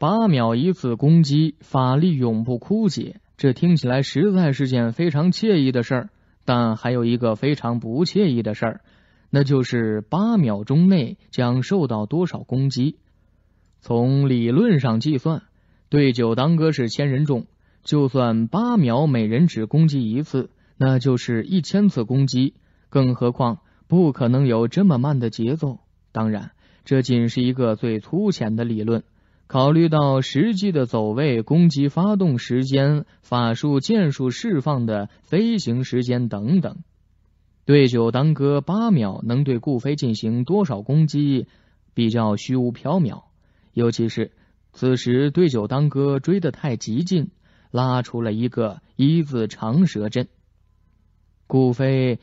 八秒一次攻击，法力永不枯竭，这听起来实在是件非常惬意的事儿。但还有一个非常不惬意的事儿，那就是八秒钟内将受到多少攻击。从理论上计算，对酒当歌是千人众，就算八秒每人只攻击一次，那就是一千次攻击。更何况不可能有这么慢的节奏。当然，这仅是一个最粗浅的理论。考虑到实际的走位、攻击发动时间、法术、剑术释放的飞行时间等等，对酒当歌八秒能对顾飞进行多少攻击，比较虚无缥缈。尤其是此时对酒当歌追得太极劲，拉出了一个一字长蛇阵。顾飞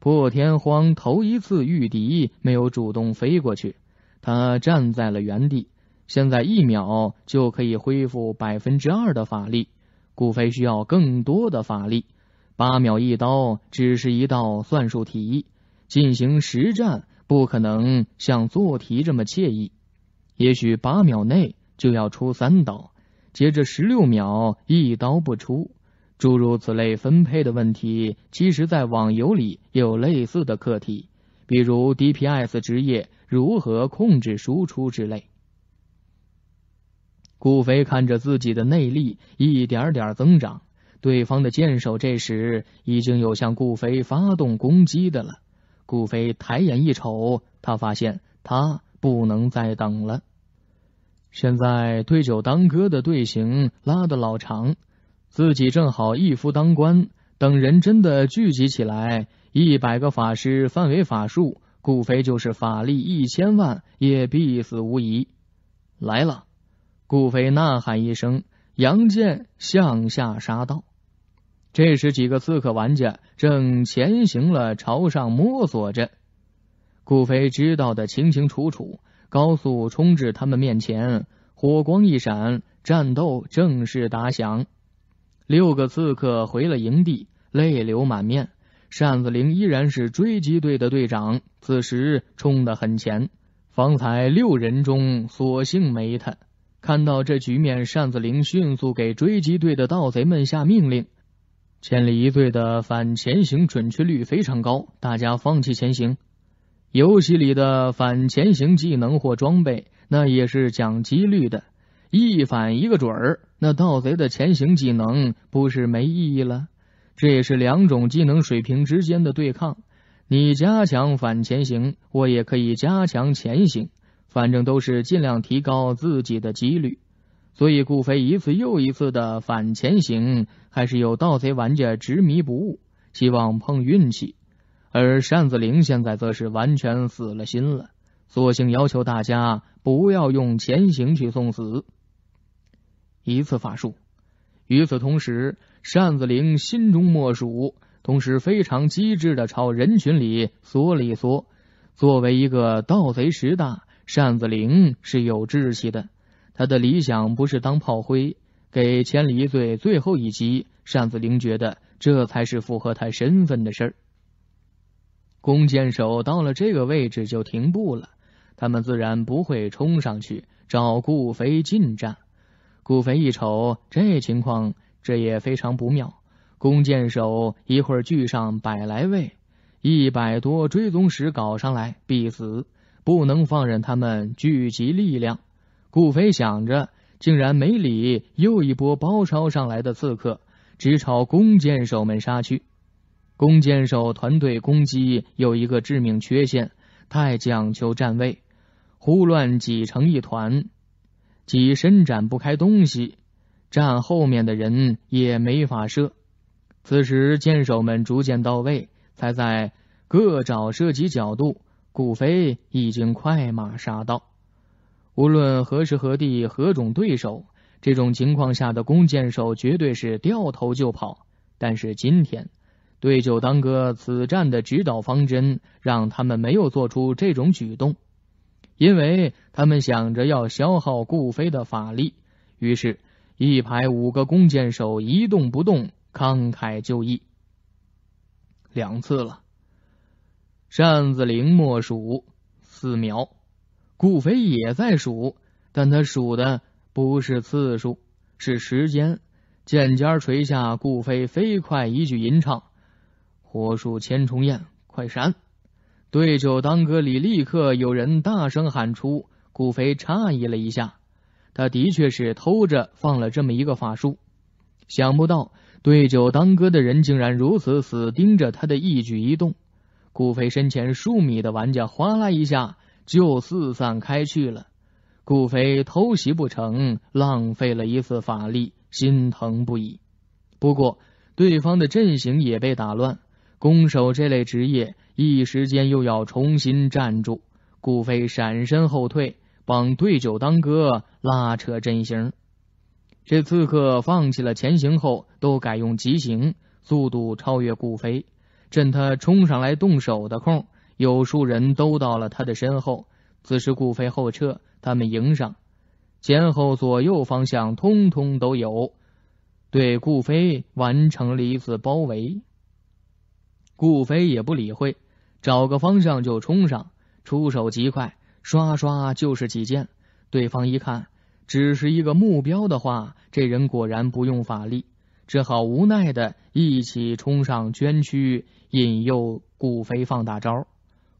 破天荒头一次遇敌，没有主动飞过去，他站在了原地。现在一秒就可以恢复百分之二的法力，顾飞需要更多的法力。八秒一刀只是一道算术题，进行实战不可能像做题这么惬意。也许八秒内就要出三刀，接着十六秒一刀不出，诸如此类分配的问题，其实，在网游里也有类似的课题，比如 DPS 职业如何控制输出之类。顾飞看着自己的内力一点点增长，对方的剑手这时已经有向顾飞发动攻击的了。顾飞抬眼一瞅，他发现他不能再等了。现在对酒当歌的队形拉得老长，自己正好一夫当关。等人真的聚集起来，一百个法师范围法术，顾飞就是法力一千万也必死无疑。来了。顾飞呐喊一声，杨健向下杀到。这时，几个刺客玩家正前行了，朝上摸索着。顾飞知道的清清楚楚，高速冲至他们面前，火光一闪，战斗正式打响。六个刺客回了营地，泪流满面。扇子林依然是追击队的队长，此时冲得很前。方才六人中，索性没他。看到这局面，扇子灵迅速给追击队的盗贼们下命令。千里一队的反前行准确率非常高，大家放弃前行。游戏里的反前行技能或装备，那也是讲几率的，一反一个准儿。那盗贼的前行技能不是没意义了？这也是两种技能水平之间的对抗。你加强反前行，我也可以加强前行。反正都是尽量提高自己的几率，所以顾飞一次又一次的反前行，还是有盗贼玩家执迷不悟，希望碰运气。而扇子灵现在则是完全死了心了，索性要求大家不要用前行去送死。一次法术，与此同时，扇子灵心中默数，同时非常机智的朝人群里缩了一缩。作为一个盗贼十大。单子灵是有志气的，他的理想不是当炮灰，给千里一醉最后一击。单子灵觉得这才是符合他身份的事儿。弓箭手到了这个位置就停步了，他们自然不会冲上去找顾飞近战。顾飞一瞅这情况，这也非常不妙。弓箭手一会儿聚上百来位，一百多追踪使搞上来，必死。不能放任他们聚集力量。顾飞想着，竟然没理又一波包抄上来的刺客，直朝弓箭手们杀去。弓箭手团队攻击有一个致命缺陷，太讲究站位，胡乱挤成一团，挤伸展不开东西，站后面的人也没法射。此时箭手们逐渐到位，才在各找射击角度。顾飞已经快马杀到，无论何时何地、何种对手，这种情况下的弓箭手绝对是掉头就跑。但是今天，对酒当歌，此战的指导方针让他们没有做出这种举动，因为他们想着要消耗顾飞的法力。于是，一排五个弓箭手一动不动，慷慨就义。两次了。扇子灵莫数四秒，顾飞也在数，但他数的不是次数，是时间。剑尖垂下，顾飞飞快一句吟唱：“火树千重焰，快闪！”对酒当歌里立刻有人大声喊出，顾飞诧异了一下，他的确是偷着放了这么一个法术，想不到对酒当歌的人竟然如此死盯着他的一举一动。顾飞身前数米的玩家哗啦一下就四散开去了。顾飞偷袭不成，浪费了一次法力，心疼不已。不过对方的阵型也被打乱，攻守这类职业一时间又要重新站住。顾飞闪身后退，帮对酒当歌拉扯阵型。这刺客放弃了前行后，都改用急行，速度超越顾飞。趁他冲上来动手的空，有数人都到了他的身后，此时顾飞后撤，他们迎上，前后左右方向通通都有，对顾飞完成了一次包围。顾飞也不理会，找个方向就冲上，出手极快，刷刷就是几剑。对方一看，只是一个目标的话，这人果然不用法力。只好无奈的一起冲上捐区，引诱顾飞放大招。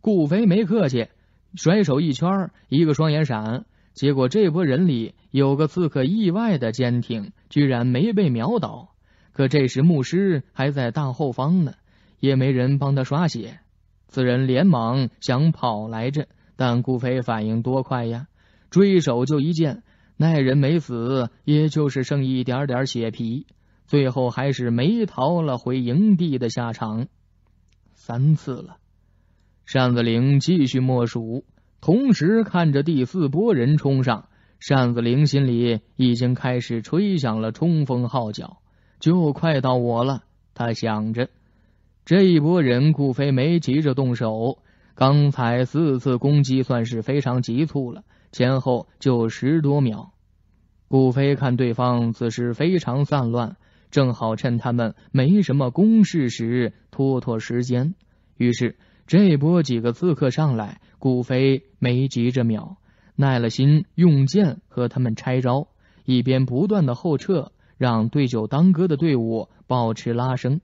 顾飞没客气，甩手一圈，一个双眼闪。结果这波人里有个刺客意外的坚挺，居然没被秒倒。可这时牧师还在大后方呢，也没人帮他刷血。此人连忙想跑来着，但顾飞反应多快呀，追手就一剑。那人没死，也就是剩一点点血皮。最后还是没逃了，回营地的下场。三次了，单子玲继续默数，同时看着第四波人冲上。单子玲心里已经开始吹响了冲锋号角，就快到我了，他想着。这一波人，顾飞没急着动手。刚才四次攻击算是非常急促了，前后就十多秒。顾飞看对方此时非常散乱。正好趁他们没什么攻势时，拖拖时间。于是这波几个刺客上来，顾飞没急着秒，耐了心用剑和他们拆招，一边不断的后撤，让对酒当歌的队伍保持拉升。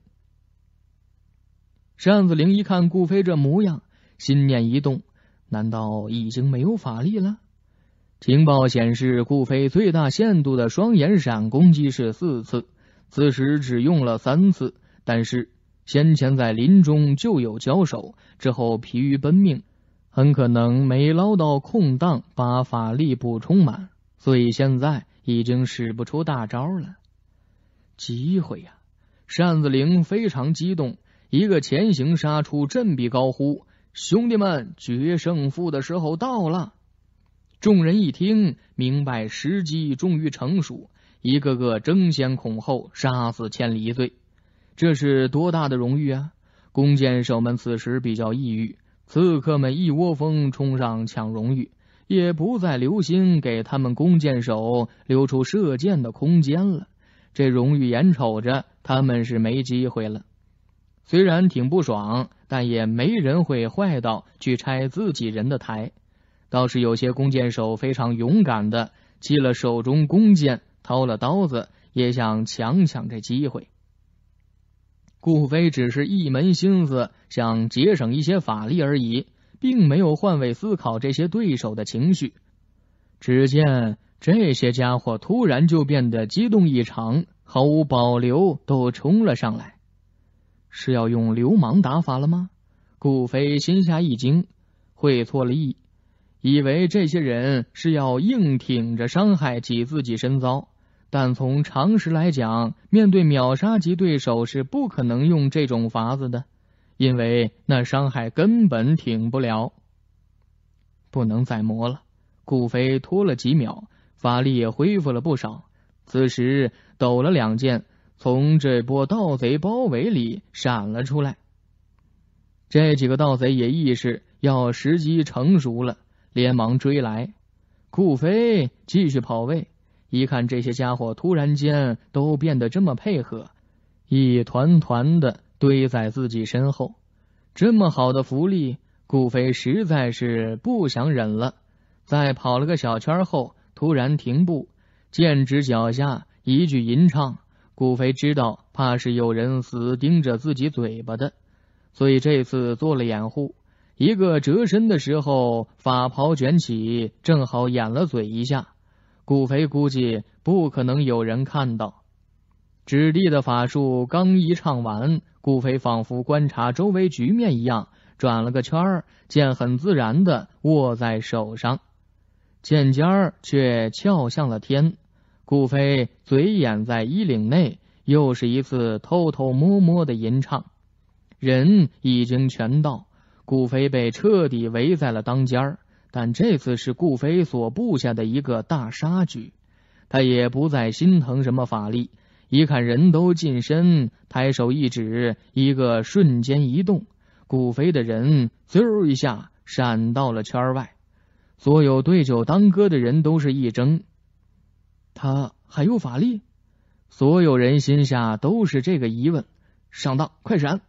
单子灵一看顾飞这模样，心念一动：难道已经没有法力了？情报显示，顾飞最大限度的双眼闪攻击是四次。此时只用了三次，但是先前在林中就有交手，之后疲于奔命，很可能没捞到空档把法力补充满，所以现在已经使不出大招了。机会呀！扇子灵非常激动，一个前行杀出，振臂高呼：“兄弟们，决胜负的时候到了！”众人一听，明白时机终于成熟。一个个争先恐后杀死千里一醉，这是多大的荣誉啊！弓箭手们此时比较抑郁，刺客们一窝蜂冲上抢荣誉，也不再留心给他们弓箭手留出射箭的空间了。这荣誉眼瞅着他们是没机会了，虽然挺不爽，但也没人会坏到去拆自己人的台。倒是有些弓箭手非常勇敢的弃了手中弓箭。掏了刀子，也想抢抢这机会。顾飞只是一门心思想节省一些法力而已，并没有换位思考这些对手的情绪。只见这些家伙突然就变得激动异常，毫无保留，都冲了上来，是要用流氓打法了吗？顾飞心下一惊，会错了意，以为这些人是要硬挺着伤害，起自己身遭。但从常识来讲，面对秒杀级对手是不可能用这种法子的，因为那伤害根本挺不了，不能再磨了。顾飞拖了几秒，法力也恢复了不少，此时抖了两剑，从这波盗贼包围里闪了出来。这几个盗贼也意识要时机成熟了，连忙追来。顾飞继续跑位。一看这些家伙突然间都变得这么配合，一团团的堆在自己身后，这么好的福利，顾飞实在是不想忍了。在跑了个小圈后，突然停步，剑指脚下，一句吟唱。顾飞知道，怕是有人死盯着自己嘴巴的，所以这次做了掩护。一个折身的时候，法袍卷起，正好掩了嘴一下。顾飞估计不可能有人看到，纸地的法术刚一唱完，顾飞仿佛观察周围局面一样，转了个圈儿，剑很自然的握在手上，剑尖儿却翘向了天。顾飞嘴掩在衣领内，又是一次偷偷摸摸的吟唱，人已经全到，顾飞被彻底围在了当间儿。但这次是顾飞所布下的一个大杀局，他也不再心疼什么法力。一看人都近身，抬手一指，一个瞬间移动，顾飞的人嗖一下闪到了圈外。所有对酒当歌的人都是一怔，他还有法力？所有人心下都是这个疑问。上当，快闪！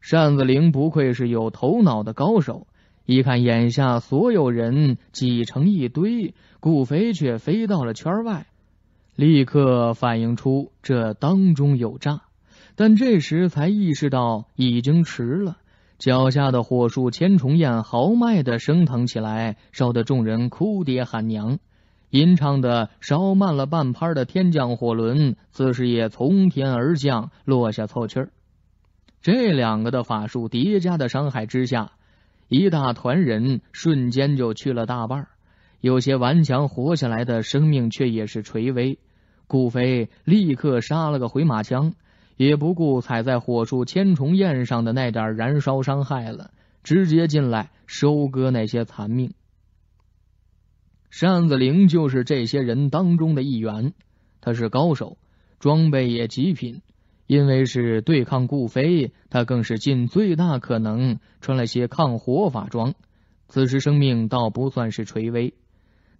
扇子灵不愧是有头脑的高手。一看眼下所有人挤成一堆，顾飞却飞到了圈外，立刻反映出这当中有诈。但这时才意识到已经迟了，脚下的火树千重焰豪迈的升腾起来，烧得众人哭爹喊娘；吟唱的烧慢了半拍的天降火轮，此时也从天而降落下凑儿。这两个的法术叠加的伤害之下。一大团人瞬间就去了大半，有些顽强活下来的生命却也是垂危。顾飞立刻杀了个回马枪，也不顾踩在火树千重焰上的那点燃烧伤害了，直接进来收割那些残命。扇子灵就是这些人当中的一员，他是高手，装备也极品。因为是对抗顾飞，他更是尽最大可能穿了些抗火法装。此时生命倒不算是垂危，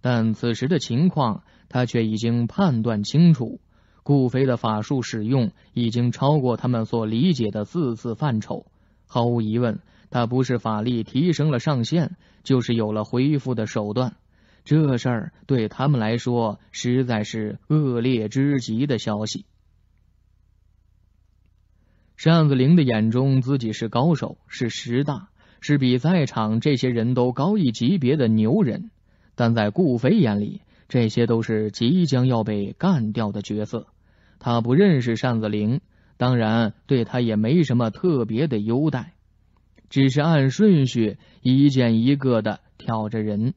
但此时的情况，他却已经判断清楚：顾飞的法术使用已经超过他们所理解的四次范畴。毫无疑问，他不是法力提升了上限，就是有了恢复的手段。这事儿对他们来说，实在是恶劣之极的消息。单子灵的眼中，自己是高手，是十大，是比在场这些人都高一级别的牛人。但在顾飞眼里，这些都是即将要被干掉的角色。他不认识单子灵，当然对他也没什么特别的优待，只是按顺序一剑一个的挑着人。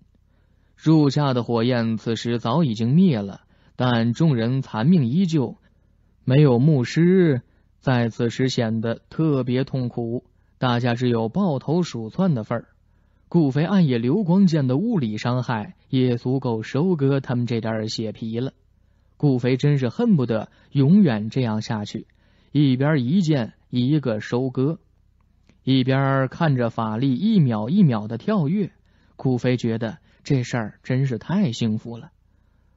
树下的火焰此时早已经灭了，但众人残命依旧。没有牧师。在此时显得特别痛苦，大家只有抱头鼠窜的份儿。顾飞暗夜流光剑的物理伤害也足够收割他们这点血皮了。顾飞真是恨不得永远这样下去，一边一剑一个收割，一边看着法力一秒一秒的跳跃。顾飞觉得这事儿真是太幸福了。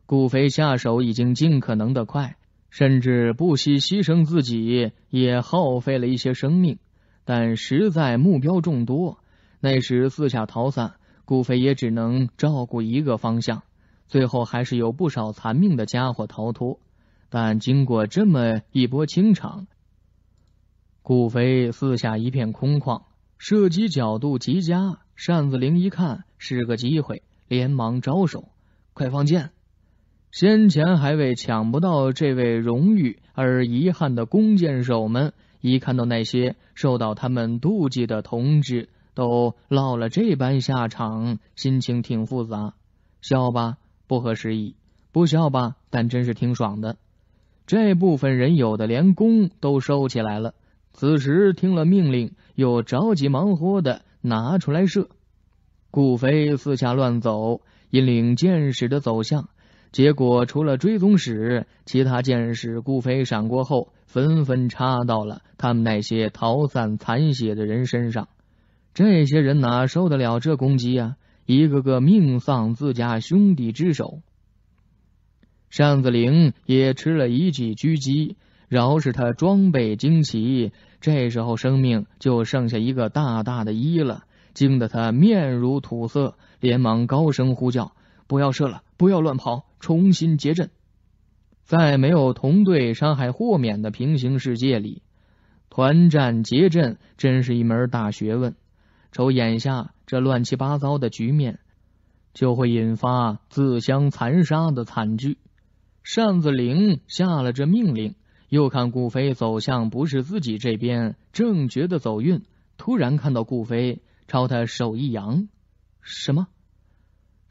顾飞下手已经尽可能的快。甚至不惜牺牲自己，也耗费了一些生命。但实在目标众多，那时四下逃散，顾飞也只能照顾一个方向。最后还是有不少残命的家伙逃脱。但经过这么一波清场，顾飞四下一片空旷，射击角度极佳。扇子灵一看是个机会，连忙招手：“快放箭！”先前还为抢不到这位荣誉而遗憾的弓箭手们，一看到那些受到他们妒忌的同志都落了这般下场，心情挺复杂。笑吧，不合时宜；不笑吧，但真是挺爽的。这部分人有的连弓都收起来了，此时听了命令，又着急忙活的拿出来射。顾飞四下乱走，引领箭矢的走向。结果，除了追踪使，其他剑士顾飞闪过后，纷纷插到了他们那些逃散残血的人身上。这些人哪受得了这攻击啊？一个个命丧自家兄弟之手。单子玲也吃了一记狙击，饶是他装备精奇，这时候生命就剩下一个大大的一了，惊得他面如土色，连忙高声呼叫：“不要射了！”不要乱跑，重新结阵。在没有同队伤害豁免的平行世界里，团战结阵真是一门大学问。瞅眼下这乱七八糟的局面，就会引发自相残杀的惨剧。扇子灵下了这命令，又看顾飞走向不是自己这边，正觉得走运，突然看到顾飞朝他手一扬，什么？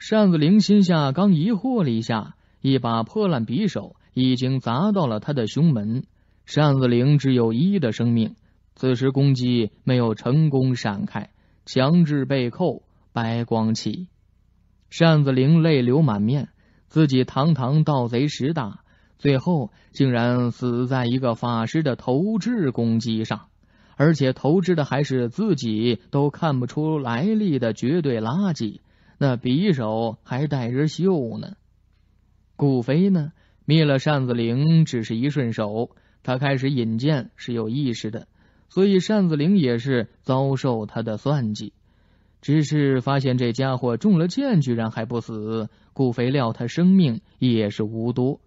单子灵心下刚疑惑了一下，一把破烂匕首已经砸到了他的胸门。单子灵只有一的生命，此时攻击没有成功闪开，强制被扣白光起。单子灵泪流满面，自己堂堂盗贼十大，最后竟然死在一个法师的投掷攻击上，而且投掷的还是自己都看不出来力的绝对垃圾。那匕首还带着锈呢，顾飞呢灭了扇子灵，只是一顺手。他开始引剑是有意识的，所以扇子灵也是遭受他的算计。只是发现这家伙中了剑，居然还不死。顾飞料他生命也是无多，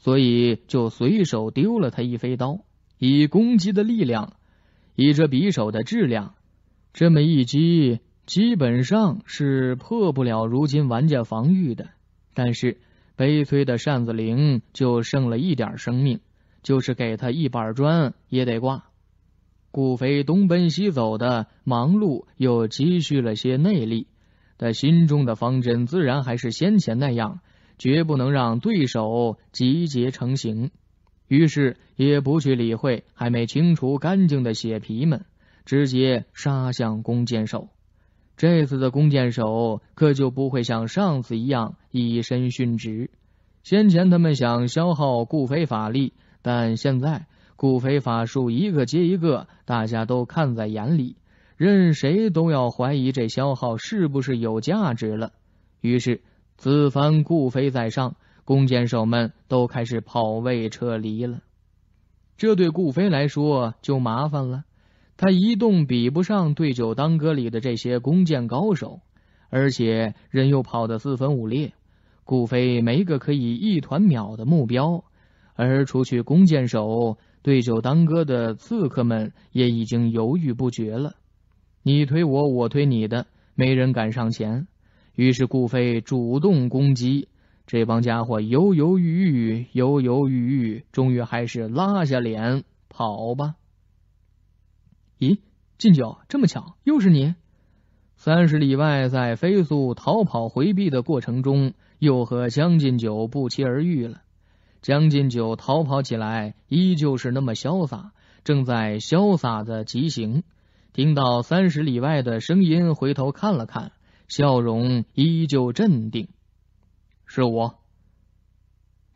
所以就随手丢了他一飞刀，以攻击的力量，以这匕首的质量，这么一击。基本上是破不了如今玩家防御的，但是悲催的扇子灵就剩了一点生命，就是给他一板砖也得挂。顾飞东奔西走的忙碌，又积蓄了些内力，但心中的方针自然还是先前那样，绝不能让对手集结成型。于是也不去理会还没清除干净的血皮们，直接杀向弓箭手。这次的弓箭手可就不会像上次一样以身殉职。先前他们想消耗顾非法力，但现在顾非法术一个接一个，大家都看在眼里，任谁都要怀疑这消耗是不是有价值了。于是，此凡顾飞在上，弓箭手们都开始跑位撤离了。这对顾飞来说就麻烦了。他一动比不上对酒当歌里的这些弓箭高手，而且人又跑得四分五裂，顾飞没个可以一团秒的目标。而除去弓箭手，对酒当歌的刺客们也已经犹豫不决了，你推我，我推你的，没人敢上前。于是顾飞主动攻击，这帮家伙犹犹豫豫，犹犹豫豫，终于还是拉下脸跑吧。咦，敬酒这么巧，又是你！三十里外，在飞速逃跑回避的过程中，又和江进九不期而遇了。江进九逃跑起来依旧是那么潇洒，正在潇洒的疾行。听到三十里外的声音，回头看了看，笑容依旧镇定。是我？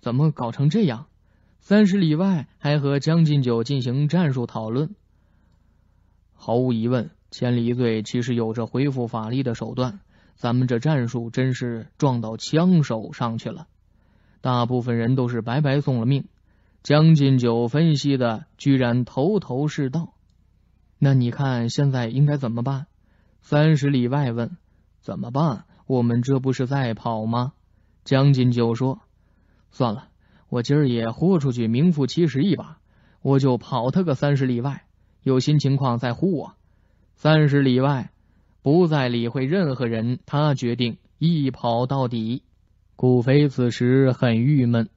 怎么搞成这样？三十里外还和江进九进行战术讨论。毫无疑问，千里一醉其实有着恢复法力的手段。咱们这战术真是撞到枪手上去了。大部分人都是白白送了命。将进九分析的居然头头是道。那你看现在应该怎么办？三十里外问怎么办？我们这不是在跑吗？将进九说：“算了，我今儿也豁出去，名副其实一把，我就跑他个三十里外。”有新情况在呼我，三十里外不再理会任何人。他决定一跑到底。顾飞此时很郁闷，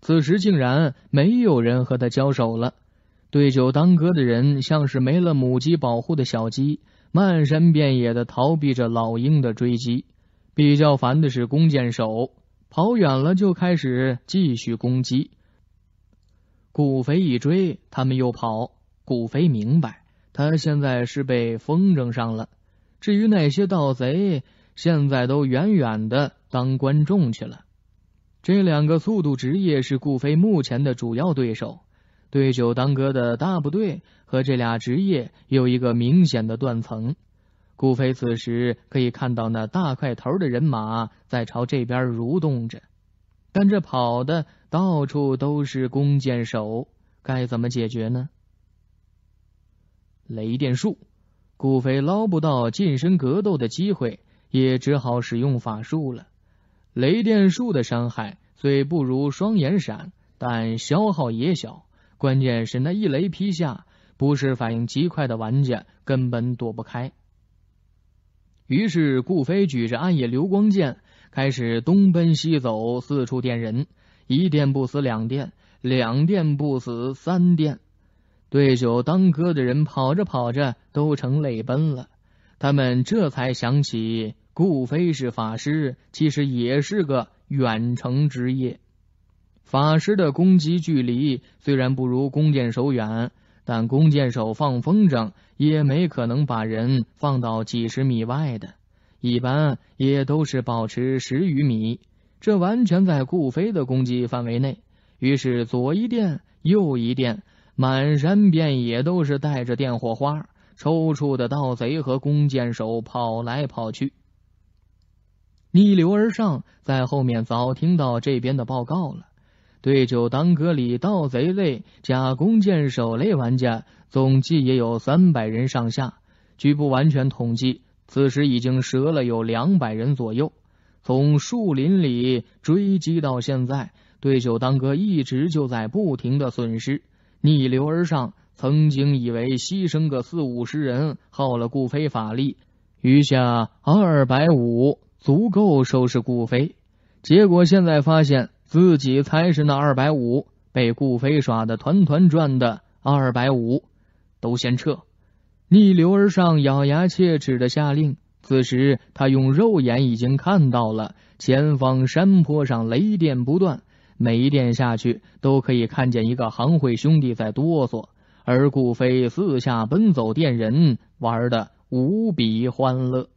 此时竟然没有人和他交手了。对酒当歌的人像是没了母鸡保护的小鸡，漫山遍野的逃避着老鹰的追击。比较烦的是弓箭手，跑远了就开始继续攻击。顾飞一追，他们又跑。顾飞明白，他现在是被风筝上了。至于那些盗贼，现在都远远的当观众去了。这两个速度职业是顾飞目前的主要对手。对酒当歌的大部队和这俩职业有一个明显的断层。顾飞此时可以看到那大块头的人马在朝这边蠕动着，但这跑的到处都是弓箭手，该怎么解决呢？雷电术，顾飞捞不到近身格斗的机会，也只好使用法术了。雷电术的伤害虽不如双眼闪，但消耗也小。关键是那一雷劈下，不是反应极快的玩家根本躲不开。于是，顾飞举着暗夜流光剑，开始东奔西走，四处电人。一电不死，两电，两电不死，三电。对酒当歌的人跑着跑着都成泪奔了。他们这才想起，顾飞是法师，其实也是个远程职业。法师的攻击距离虽然不如弓箭手远，但弓箭手放风筝也没可能把人放到几十米外的，一般也都是保持十余米。这完全在顾飞的攻击范围内。于是左一电，右一电。满山遍野都是带着电火花抽搐的盗贼和弓箭手跑来跑去，逆流而上，在后面早听到这边的报告了。对酒当歌里盗贼类、假弓箭手类玩家总计也有三百人上下，据不完全统计，此时已经折了有两百人左右。从树林里追击到现在，对酒当歌一直就在不停的损失。逆流而上，曾经以为牺牲个四五十人，耗了顾非法力，余下二百五足够收拾顾飞。结果现在发现自己才是那二百五，被顾飞耍的团团转的二百五，都先撤！逆流而上，咬牙切齿的下令。此时他用肉眼已经看到了前方山坡上雷电不断。每一殿下去，都可以看见一个行会兄弟在哆嗦，而顾飞四下奔走，殿人玩的无比欢乐。